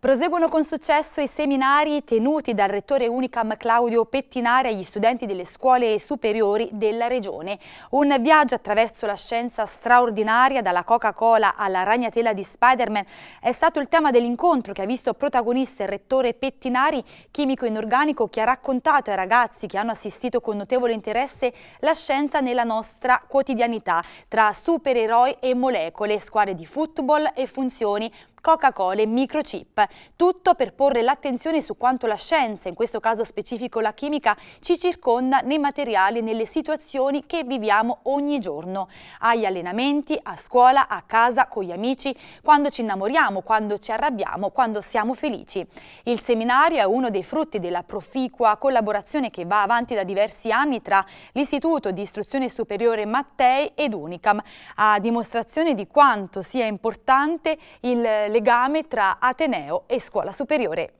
Proseguono con successo i seminari tenuti dal rettore Unicam Claudio Pettinari agli studenti delle scuole superiori della regione. Un viaggio attraverso la scienza straordinaria, dalla Coca-Cola alla ragnatela di Spider-Man, è stato il tema dell'incontro che ha visto protagonista il rettore Pettinari, chimico inorganico, che ha raccontato ai ragazzi che hanno assistito con notevole interesse la scienza nella nostra quotidianità, tra supereroi e molecole, squadre di football e funzioni, Coca-Cola e microchip. Tutto per porre l'attenzione su quanto la scienza, in questo caso specifico la chimica, ci circonda nei materiali e nelle situazioni che viviamo ogni giorno. Agli allenamenti, a scuola, a casa, con gli amici, quando ci innamoriamo, quando ci arrabbiamo, quando siamo felici. Il seminario è uno dei frutti della proficua collaborazione che va avanti da diversi anni tra l'Istituto di Istruzione Superiore Mattei ed Unicam, a dimostrazione di quanto sia importante il legame tra Ateneo e scuola superiore.